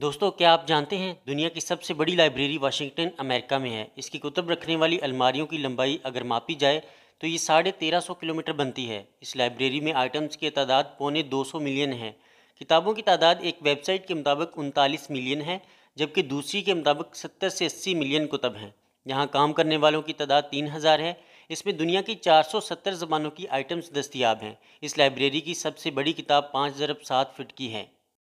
दोस्तों क्या आप जानते हैं दुनिया की सबसे बड़ी लाइब्रेरी वाशिंगटन अमेरिका में है इसकी कुतब रखने वाली अलमारियों की लंबाई अगर मापी जाए तो ये साढ़े तेरह सौ किलोमीटर बनती है इस लाइब्रेरी में आइटम्स की तादाद पौने दो सौ मिलियन है किताबों की तादाद एक वेबसाइट के मुताबिक उनतालीस मिलियन है जबकि दूसरी के मुताबिक सत्तर से अस्सी मिलियन कुतब हैं यहाँ काम करने वालों की तादाद तीन हज़ार है इसमें दुनिया की चार सौ सत्तर ज़बानों की आइटम्स दस्तियाब हैं इस लाइब्रेरी की सबसे बड़ी किताब पाँच ज़रब सात फिट की है